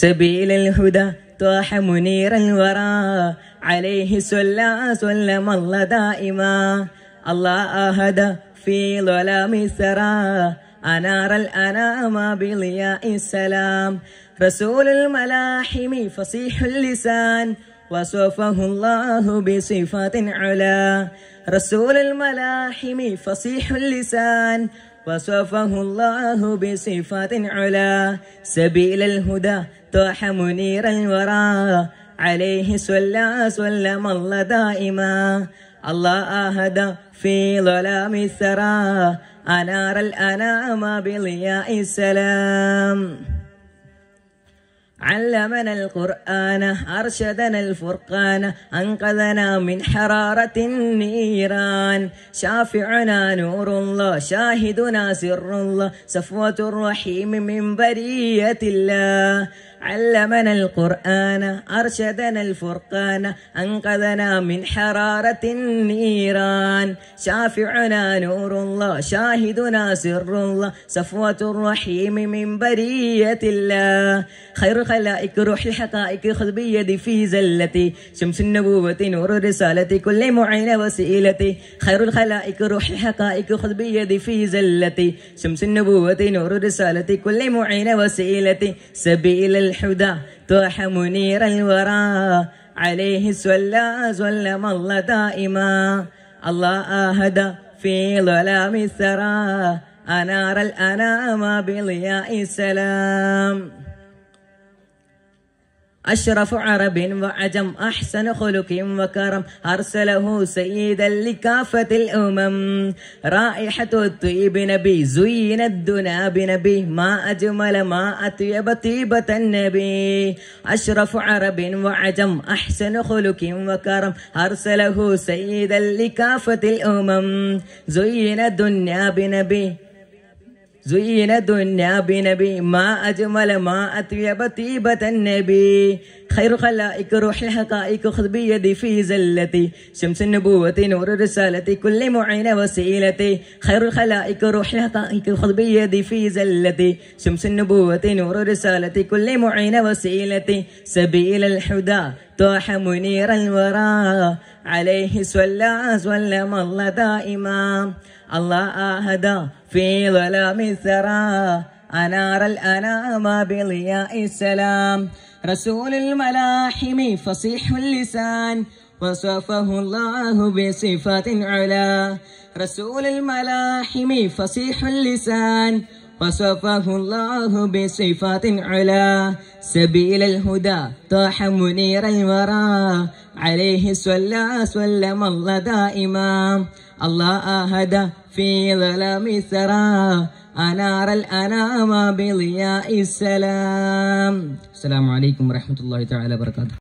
سبيل الهدى طاح منير الورى عليه صلى سلم الله دائما الله أهدى في ظلام الثرى أنار الأنام بضياء السلام رسول الملاحم فصيح اللسان وصفه الله بصفات علا رسول الملاحم فصيح اللسان وصفه الله بصفات علا سبيل الهدى طاح منير الورى عليه صلى سلم الله دائما الله أهدى في ظلام الثرى أنار الأنام بلياء السلام علمنا القرآن أرشدنا الفرقان أنقذنا من حرارة النيران شافعنا نور الله شاهدنا سر الله صفوة الرحيم من برية الله علمنا القرآن أرشدنا الفرقان أنقذنا من حرارة النيران شافعنا نور الله شاهدنا سر الله صفوة الرحيم من برية الله خير خلائك روح الحقائق خذ بيدي في زلتي شمس النبوة نور رسالتي كل معين وسيلتي خير الخلائك روح الحقائق خذ بيدي في زلتي شمس النبوة نور رسالتي كل معين وسيلتي سبيل الحدى توحى منير الورى عليه سلى سلم الله دائما الله أهدى في ظلام الثرى أنار الأنام بضياء السلام أشرف عرب وعجم أحسن خلق وكرم أرسله سيدا لكافة الأمم رائحة الطيب نبي زين الدنا بنبي ما أجمل ما أطيب طيبة النبي أشرف عرب وعجم أحسن خلق وكرم أرسله سيدا لكافة الأمم زين الدنيا بنبي زين دنيا بنبي ما أجمل ما أطيب طيبة النبي خير خلائك روح الحقائق خذ بيدي في زلتي شمس النبوة نور رسالتي كل معين وسيلتي خير الخلائق روح الحقائق خذ بيدي في زلتي شمس النبوة نور رسالتي كل معين وسيلتي سبيل الحدى طاح منير الورى عليه صلى سلم الله دائما الله أهدى في ظلام الثرى أنار الأنام بضياء السلام رسول الملاحم فصيح اللسان وصفه الله بصفات علا رسول الملاحم فصيح اللسان فصفاه الله بصفات علا سبيل الهدى طاح منير الورى عليه صلى سلم الله دائما الله أهدى في ظلام الثرى أنار الأنام بضياء السلام السلام عليكم ورحمة الله تعالى وبركاته